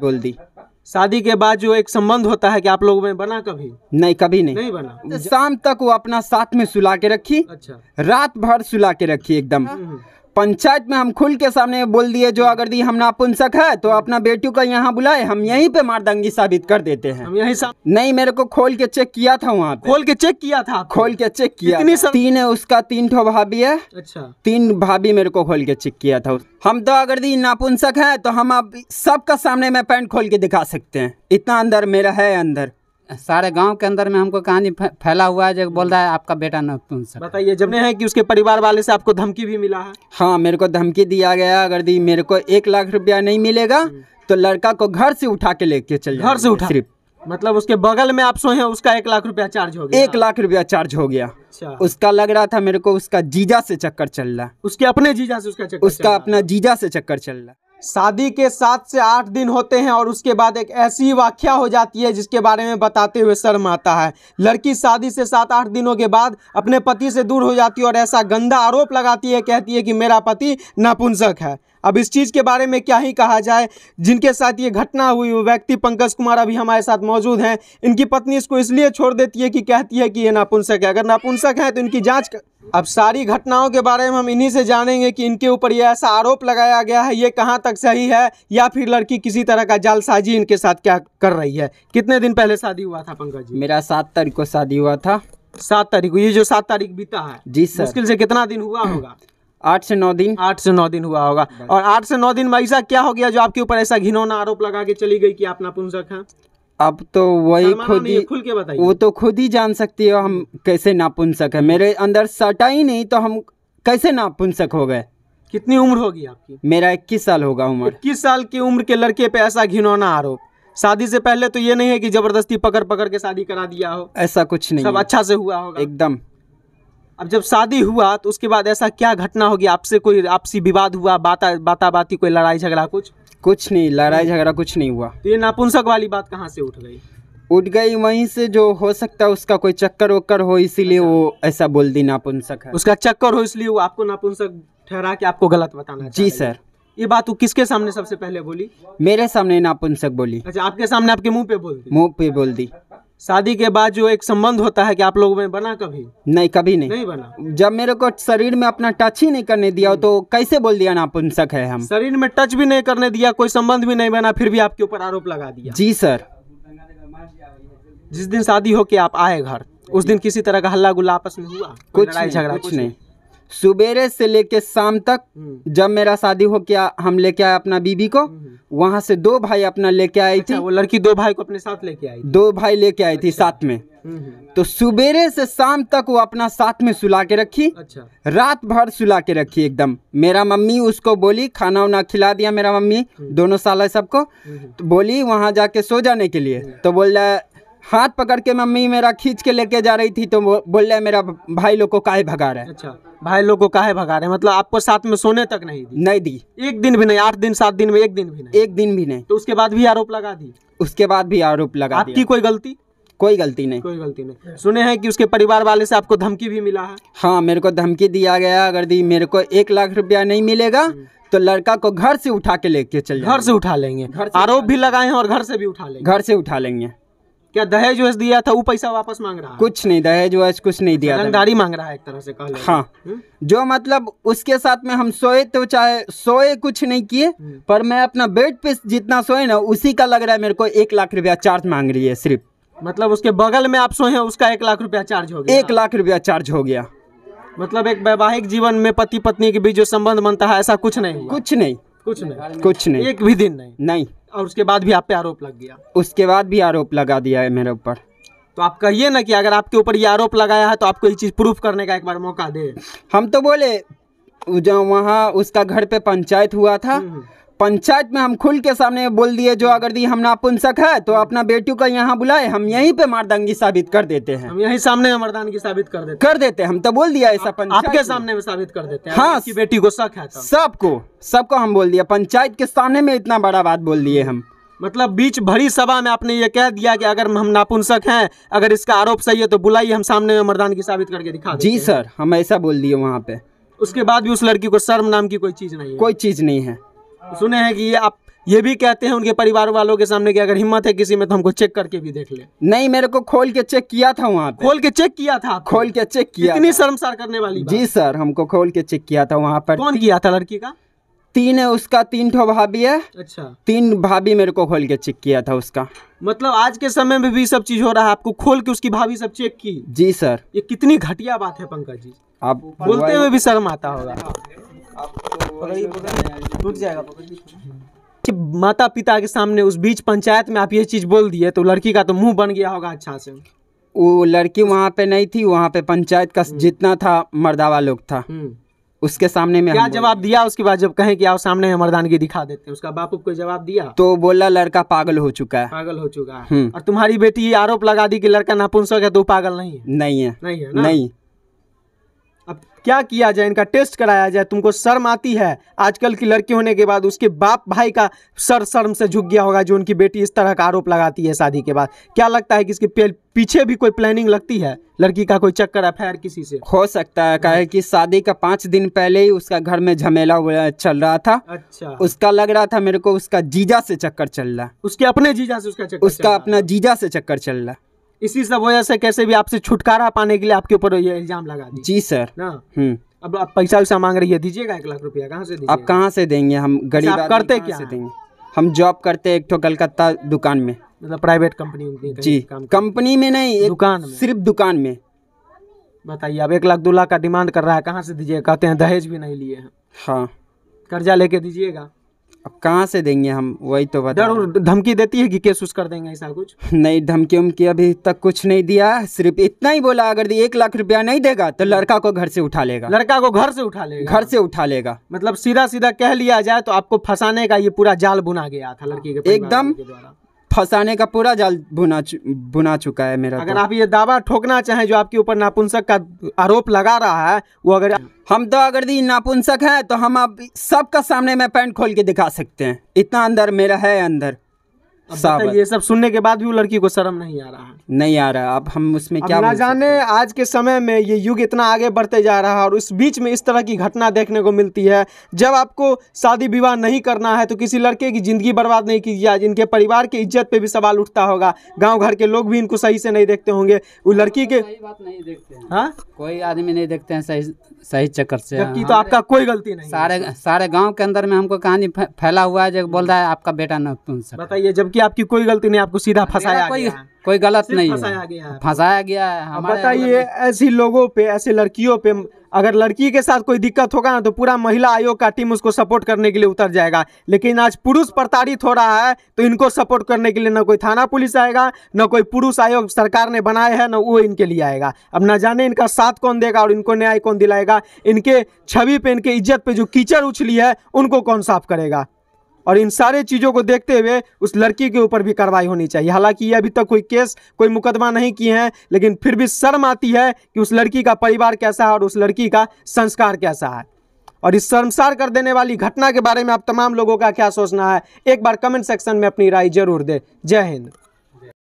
बोल दी शादी के बाद जो एक संबंध होता है कि आप लोगों में बना कभी नहीं कभी नहीं नहीं बना शाम तक वो अपना साथ में सुला के रखी अच्छा रात भर सुला के रखी एकदम हम्म। पंचायत में हम खुल के सामने बोल दिए जो अगर दी हम नापुंसक है तो अपना बेटियों का यहाँ बुलाए हम यहीं पे मारदंगी साबित कर देते हैं हम नहीं मेरे को खोल के चेक किया था वहाँ खोल के चेक किया था खोल के चेक किया सब... तीन है उसका तीन ठो भाभी है अच्छा तीन भाभी मेरे को खोल के चेक किया था हम तो अगर दी नापुंसक है तो हम अब सबका सामने में पैंट खोल के दिखा सकते हैं इतना अंदर मेरा है अंदर सारे गांव के अंदर में हमको कहानी फैला हुआ है जो बोल रहा है आपका बेटा न सुन सकता बताइए जमने है कि उसके परिवार वाले से आपको धमकी भी मिला है हाँ मेरे को धमकी दिया गया अगर दी मेरे को एक लाख रुपया नहीं मिलेगा हम्म। तो लड़का को घर से उठा के लेके चल घर से उठा सिर्फ मतलब उसके बगल में आप सोए उसका एक लाख रुपया चार्ज हो गया एक लाख रुपया चार्ज हो गया अच्छा। उसका लग रहा था मेरे को उसका जीजा से चक्कर चल रहा उसके अपने जीजा से उसका चक्कर उसका अपना जीजा से चक्कर चल रहा शादी के सात से आठ दिन होते हैं और उसके बाद एक ऐसी व्याख्या हो जाती है जिसके बारे में बताते हुए शर्म आता है लड़की शादी से सात आठ दिनों के बाद अपने पति से दूर हो जाती है और ऐसा गंदा आरोप लगाती है कहती है कि मेरा पति नपुंसक है अब इस चीज़ के बारे में क्या ही कहा जाए जिनके साथ ये घटना हुई वो व्यक्ति पंकज कुमार अभी हमारे साथ मौजूद हैं इनकी पत्नी इसको इसलिए छोड़ देती है कि कहती है कि ये नापुंसक है अगर नापुंसक है तो इनकी जाँच कर... अब सारी घटनाओं के बारे में हम इन्हीं से जानेंगे कि इनके ऊपर ये ऐसा आरोप लगाया गया है ये कहाँ तक सही है या फिर लड़की किसी तरह का जालसाजी इनके साथ क्या कर रही है कितने दिन पहले शादी हुआ था पंकज जी मेरा सात तारीख को शादी हुआ था सात तारीख को ये जो सात तारीख बीता है जी सर मुश्किल से कितना दिन हुआ होगा आठ से नौ दिन आठ से नौ दिन हुआ होगा और आठ से नौ दिन में ऐसा क्या हो गया जो आपके ऊपर ऐसा घिनौना आरोप लगा के चली गई कि आप नापुंसक हैं अब तो वही खुद ही खुल के बताइए वो तो खुद ही जान सकती है हम कैसे नापुंसक है मेरे अंदर सटा ही नहीं तो हम कैसे नापुंसक हो गए कितनी उम्र होगी आपकी मेरा इक्कीस साल होगा उम्र इक्कीस साल की उम्र के लड़के पे ऐसा घिनौना आरोप शादी से पहले तो ये नहीं है कि जबरदस्ती पकड़ पकड़ के शादी करा दिया हो ऐसा कुछ नहीं सब अच्छा से हुआ होगा एकदम अब जब शादी हुआ तो उसके बाद ऐसा क्या घटना होगी आपसे कोई आपसी विवाद हुआ बाता बाता बाती कोई लड़ाई झगड़ा कुछ कुछ नहीं लड़ाई झगड़ा कुछ नहीं हुआ तो ये नापुंसक वाली बात कहाँ से उठ गई उठ गई वहीं से जो हो सकता है उसका कोई चक्कर वक्कर हो इसीलिए अच्छा। वो ऐसा बोल दी नापुंसक है उसका चक्कर हो इसलिए वो आपको नापुंसक ठहरा के आपको गलत बताना जी सर ये बात वो किसके सामने सबसे पहले बोली मेरे सामने नापुंसक बोली अच्छा आपके सामने आपके मुंह पे बोल दी मुंह पे बोल दी शादी के बाद जो एक संबंध होता है कि आप लोगों में बना कभी नहीं कभी नहीं नहीं बना जब मेरे को शरीर में अपना टच ही नहीं करने दिया तो कैसे बोल दिया नापुंसक है हम शरीर में टच भी नहीं करने दिया कोई संबंध भी नहीं बना फिर भी आपके ऊपर आरोप लगा दिया जी सर जिस दिन शादी होके आप आए घर उस दिन किसी तरह का हल्ला गुल्ला आपस में हुआ कुछ झगड़ा कुछ नहीं सुबेरे से लेके शाम तक हम्म। जब मेरा शादी हो क्या हम लेके आए अपना बीबी को हम्म। वहाँ से दो भाई अपना लेके आई अच्छा, थी वो लड़की दो भाई को अपने साथ लेके आई दो भाई लेके आई थी अच्छा। साथ में हम्म, तो सुबेरे से शाम तक वो अपना साथ में सुला के रखी अच्छा रात भर सुला के रखी एकदम मेरा मम्मी उसको बोली खाना उना खिला दिया मेरा मम्मी दोनों साला सबको तो बोली वहां जाके सो जाने के लिए तो बोल रहा हाथ पकड़ के मम्मी मेरा खींच के लेके जा रही थी तो बोल रहे मेरा भाई लोग को काहे भगा रहा है अच्छा भाई लोग को काहे भगा रहे मतलब आपको साथ में सोने तक नहीं दी नहीं दी एक दिन भी नहीं आठ दिन सात दिन में एक दिन भी नहीं एक दिन भी नहीं तो उसके बाद भी आरोप लगा दी उसके बाद भी आरोप लगा आपकी कोई गलती कोई गलती नहीं कोई गलती नहीं सुने हैं कि उसके परिवार वाले से आपको धमकी भी मिला है हाँ मेरे को धमकी दिया गया अगर दी मेरे को एक लाख रुपया नहीं मिलेगा हम्म। तो लड़का को घर से उठा के लेके चल घर से उठा लेंगे आरोप भी लगाए हैं और घर से भी उठा लेंगे घर से उठा लेंगे क्या दहेज वहेज दिया था वो पैसा वापस मांग रहा है कुछ नहीं दहेज वहेज कुछ नहीं दिया रंगदारी मांग रहा है एक तरह से कहा हाँ हुँ? हम्म? जो मतलब उसके साथ में हम सोए तो चाहे सोए कुछ नहीं किए हम्म। पर मैं अपना बेड पे जितना सोए ना उसी का लग रहा है मेरे को एक लाख रुपया चार्ज मांग रही है सिर्फ मतलब उसके बगल में आप सोए उसका एक लाख रुपया चार्ज हो गया एक लाख रुपया चार्ज हो गया मतलब एक वैवाहिक जीवन में पति पत्नी के बीच जो संबंध बनता है ऐसा कुछ नहीं कुछ नहीं कुछ नहीं कुछ नहीं एक भी दिन नहीं नहीं और उसके बाद भी आप पे आरोप लग गया उसके बाद भी आरोप लगा दिया है मेरे ऊपर तो आप कहिए ना कि अगर आपके ऊपर ये आरोप लगाया है तो आपको ये चीज़ प्रूफ करने का एक बार मौका दे हम तो बोले जब वहाँ उसका घर पे पंचायत हुआ था हम्म। पंचायत में हम खुल के सामने बोल दिए जो अगर दी हम नापुंसक है तो अपना बेटियों का यहाँ बुलाए हम यहीं पे मर्दानगी साबित कर देते हैं हम यहीं सामने में साबित कर देते कर देते हैं हम तो बोल दिया ऐसा पंचायत आपके सामने में साबित कर देते हैं हाँ बेटी को शक है तो। सबको सबको हम बोल दिया पंचायत के सामने में इतना बड़ा बात बोल दिए हम मतलब बीच भरी सभा में आपने ये कह दिया कि अगर हम नापुंसक हैं अगर इसका आरोप सही है तो बुलाइए हम सामने में मरदान की साबित करके दिखा जी सर हम ऐसा बोल दिए वहाँ पे उसके बाद भी उस लड़की को शर्म नाम की कोई चीज़ नहीं है कोई चीज़ नहीं है हाँ। सुने हैं कि ये आप ये भी कहते हैं उनके परिवार वालों के सामने कि अगर हिम्मत है किसी में तो हमको चेक करके भी देख ले नहीं मेरे को खोल के चेक किया था वहाँ पे खोल के चेक किया था खोल के चेक किया इतनी शर्मसार करने वाली जी सर हमको खोल के चेक किया था वहाँ पर कौन किया था लड़की का तीन है उसका तीन ठो भाभी है अच्छा तीन भाभी मेरे को खोल के चेक किया था उसका मतलब आज के समय में भी सब चीज हो रहा है आपको खोल के उसकी भाभी सब चेक की जी सर ये कितनी घटिया बात है पंकज जी आप बोलते हुए भी शर्म आता होगा आपको जाएगा माता पिता के सामने उस बीच पंचायत में आप ये चीज़ बोल दिए तो लड़की का तो मुंह बन गया होगा अच्छा से वो लड़की वहाँ पे नहीं थी वहाँ पे पंचायत का हम्म। जितना था मर्दावा लोग था हम्म। उसके सामने में क्या जवाब दिया उसके बाद जब कहें कि आप सामने मर्दानगी दिखा देते हैं उसका बाप को जवाब दिया तो बोला लड़का पागल हो चुका है पागल हो चुका है हम्म। और तुम्हारी बेटी आरोप लगा दी की लड़का नापुंसक है तो पागल नहीं नहीं है नहीं है नहीं अब क्या किया जाए इनका टेस्ट कराया जाए तुमको शर्म आती है आजकल की लड़की होने के बाद उसके बाप भाई का सर शर्म से झुक गया होगा जो उनकी बेटी इस तरह का आरोप लगाती है शादी के बाद क्या लगता है कि इसके पीछे भी कोई प्लानिंग लगती है लड़की का कोई चक्कर अफेयर किसी से हो सकता है कहे कि शादी का पाँच दिन पहले ही उसका घर में झमेला चल रहा था अच्छा उसका लग रहा था मेरे को उसका जीजा से चक्कर चल रहा उसके अपने जीजा से उसका चक्कर उसका अपना जीजा से चक्कर चल रहा इसी सब वजह से कैसे भी आपसे छुटकारा पाने के लिए आपके ऊपर ये इल्जाम लगा दी जी सर ना हम्म। अब आप पैसा वैसा मांग रही है दीजिएगा एक लाख रुपया कहाँ से आप कहाँ से देंगे हम अच्छा, गरीब करते क्या देंगे हम जॉब करते एक तो कलकत्ता दुकान में मतलब प्राइवेट कंपनी जी कंपनी में नहीं एक दुकान में। सिर्फ दुकान में बताइए अब एक लाख दो लाख का डिमांड कर रहा है कहाँ से दीजिएगा कहते हैं दहेज भी नहीं लिए हैं हाँ कर्जा लेके दीजिएगा अब कहाँ से देंगे हम वही तो बता धमकी देती है कि केस उस कर देंगे ऐसा कुछ नहीं धमकी उमकी अभी तक कुछ नहीं दिया सिर्फ इतना ही बोला अगर एक लाख रुपया नहीं देगा तो लड़का को घर से उठा लेगा लड़का को घर से उठा लेगा घर से उठा लेगा मतलब सीधा सीधा कह लिया जाए तो आपको फंसाने का ये पूरा जाल बुना गया था लड़की के एकदम फंसाने का पूरा जाल बुना चु, बुना चुका है मेरा अगर तो। आप ये दावा ठोकना चाहें जो आपके ऊपर नापुंसक का आरोप लगा रहा है वो अगर हम तो अगर दी नापुंसक है तो हम आप सबका सामने में पैंट खोल के दिखा सकते हैं इतना अंदर मेरा है अंदर ये सब सुनने के बाद भी वो लड़की को शर्म नहीं आ रहा है नहीं आ रहा अब हम उसमें क्या ना जाने आज के समय में ये युग इतना आगे बढ़ते जा रहा है और उस बीच में इस तरह की घटना देखने को मिलती है जब आपको शादी विवाह नहीं करना है तो किसी लड़के की ज़िंदगी बर्बाद नहीं की जाए जिनके परिवार की इज्जत पे भी सवाल उठता होगा गाँव घर के लोग भी इनको सही से नहीं देखते होंगे वो लड़की के बात नहीं देखते हाँ कोई आदमी नहीं देखते हैं सही सही चक्कर से जबकि तो हाँ। आपका कोई गलती नहीं सारे सारे गांव के अंदर में हमको कहानी फैला हुआ है जो हम्म। बोल रहा है आपका बेटा न बताइए जबकि आपकी कोई गलती नहीं आपको सीधा फंसाया कोई कोई गलत नहीं फंसाया गया फंसाया गया है बताइए मतलब ऐसी लोगों पे ऐसे लड़कियों पे अगर लड़की के साथ कोई दिक्कत होगा ना तो पूरा महिला आयोग का टीम उसको सपोर्ट करने के लिए उतर जाएगा लेकिन आज पुरुष प्रताड़ित हो रहा है तो इनको सपोर्ट करने के लिए ना कोई थाना पुलिस आएगा ना कोई पुरुष आयोग सरकार ने बनाया है ना वो इनके लिए आएगा अब ना जाने इनका साथ कौन देगा और इनको न्याय कौन दिलाएगा इनके छवि पर इनके इज्जत पर जो कीचड़ उछली है उनको कौन साफ करेगा और इन सारे चीज़ों को देखते हुए उस लड़की के ऊपर भी कार्रवाई होनी चाहिए हालांकि ये अभी तक कोई केस कोई मुकदमा नहीं किए हैं लेकिन फिर भी शर्म आती है कि उस लड़की का परिवार कैसा है और उस लड़की का संस्कार कैसा है और इस शर्मसार कर देने वाली घटना के बारे में आप तमाम लोगों का क्या सोचना है एक बार कमेंट सेक्शन में अपनी राय जरूर दें जय हिंद